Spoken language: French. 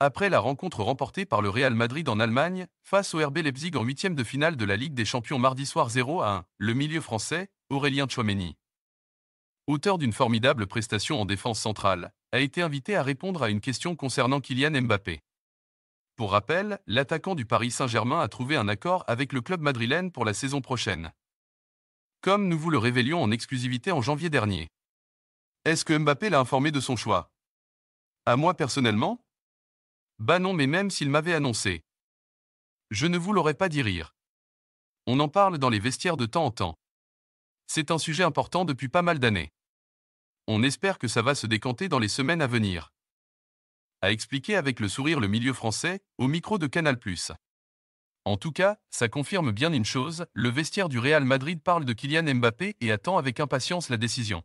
Après la rencontre remportée par le Real Madrid en Allemagne, face au RB Leipzig en huitième de finale de la Ligue des Champions mardi soir 0 à 1, le milieu français, Aurélien Tchouameni, auteur d'une formidable prestation en défense centrale, a été invité à répondre à une question concernant Kylian Mbappé. Pour rappel, l'attaquant du Paris Saint-Germain a trouvé un accord avec le club madrilène pour la saison prochaine. Comme nous vous le révélions en exclusivité en janvier dernier. Est-ce que Mbappé l'a informé de son choix À moi personnellement, bah non, mais même s'il m'avait annoncé. Je ne vous l'aurais pas dit rire. On en parle dans les vestiaires de temps en temps. C'est un sujet important depuis pas mal d'années. On espère que ça va se décanter dans les semaines à venir. A expliqué avec le sourire le milieu français, au micro de Canal+. En tout cas, ça confirme bien une chose, le vestiaire du Real Madrid parle de Kylian Mbappé et attend avec impatience la décision.